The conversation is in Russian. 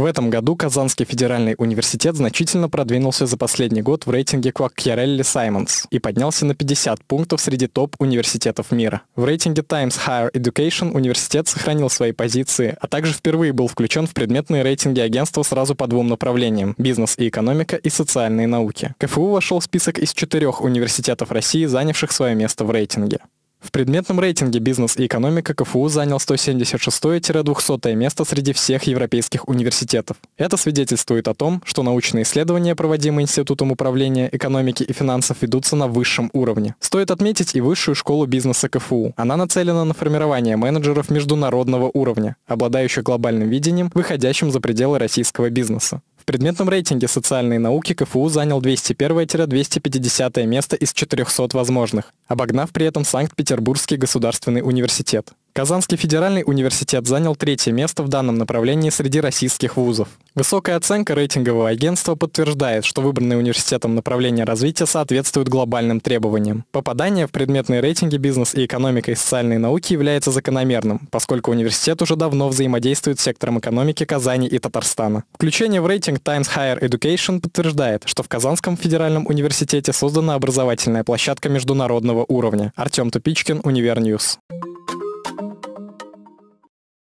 В этом году Казанский федеральный университет значительно продвинулся за последний год в рейтинге Quacchiarelli Simons и поднялся на 50 пунктов среди топ-университетов мира. В рейтинге Times Higher Education университет сохранил свои позиции, а также впервые был включен в предметные рейтинги агентства сразу по двум направлениям – бизнес и экономика и социальные науки. КФУ вошел в список из четырех университетов России, занявших свое место в рейтинге. В предметном рейтинге «Бизнес и экономика» КФУ занял 176-200 место среди всех европейских университетов. Это свидетельствует о том, что научные исследования, проводимые Институтом управления экономики и финансов, ведутся на высшем уровне. Стоит отметить и Высшую школу бизнеса КФУ. Она нацелена на формирование менеджеров международного уровня, обладающих глобальным видением, выходящим за пределы российского бизнеса предметном рейтинге социальные науки КФУ занял 201-250 место из 400 возможных, обогнав при этом Санкт-Петербургский государственный университет. Казанский федеральный университет занял третье место в данном направлении среди российских вузов. Высокая оценка рейтингового агентства подтверждает, что выбранные университетом направления развития соответствуют глобальным требованиям. Попадание в предметные рейтинги бизнес и экономика и социальные науки является закономерным, поскольку университет уже давно взаимодействует с сектором экономики Казани и Татарстана. Включение в рейтинг Times Higher Education подтверждает, что в Казанском федеральном университете создана образовательная площадка международного уровня. Артем Тупичкин, Универньюз.